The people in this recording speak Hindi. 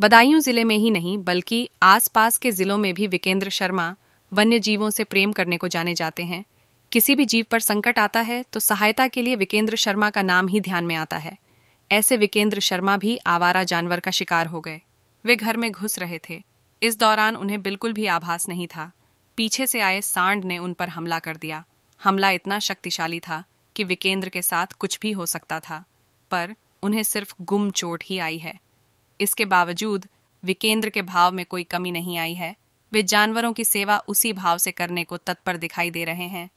बदायूं जिले में ही नहीं बल्कि आसपास के जिलों में भी विकेंद्र शर्मा वन्य जीवों से प्रेम करने को जाने जाते हैं किसी भी जीव पर संकट आता है तो सहायता के लिए विकेंद्र शर्मा का नाम ही ध्यान में आता है ऐसे विकेंद्र शर्मा भी आवारा जानवर का शिकार हो गए वे घर में घुस रहे थे इस दौरान उन्हें बिल्कुल भी आभास नहीं था पीछे से आए सांड ने उन पर हमला कर दिया हमला इतना शक्तिशाली था कि विकेंद्र के साथ कुछ भी हो सकता था पर उन्हें सिर्फ गुम चोट ही आई है इसके बावजूद विकेंद्र के भाव में कोई कमी नहीं आई है वे जानवरों की सेवा उसी भाव से करने को तत्पर दिखाई दे रहे हैं